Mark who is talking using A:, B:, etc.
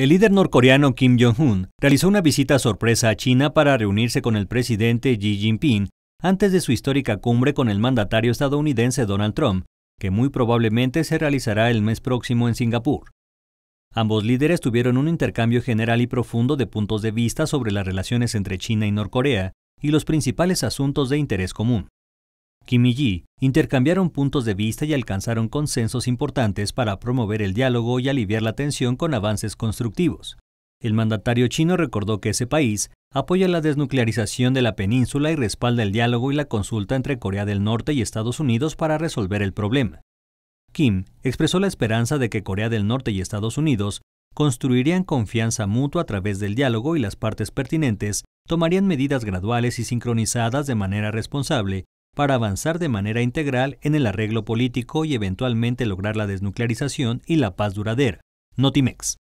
A: El líder norcoreano Kim Jong-un realizó una visita sorpresa a China para reunirse con el presidente Xi Jinping antes de su histórica cumbre con el mandatario estadounidense Donald Trump, que muy probablemente se realizará el mes próximo en Singapur. Ambos líderes tuvieron un intercambio general y profundo de puntos de vista sobre las relaciones entre China y Norcorea y los principales asuntos de interés común. Kim y Yi intercambiaron puntos de vista y alcanzaron consensos importantes para promover el diálogo y aliviar la tensión con avances constructivos. El mandatario chino recordó que ese país apoya la desnuclearización de la península y respalda el diálogo y la consulta entre Corea del Norte y Estados Unidos para resolver el problema. Kim expresó la esperanza de que Corea del Norte y Estados Unidos construirían confianza mutua a través del diálogo y las partes pertinentes tomarían medidas graduales y sincronizadas de manera responsable para avanzar de manera integral en el arreglo político y eventualmente lograr la desnuclearización y la paz duradera. Notimex.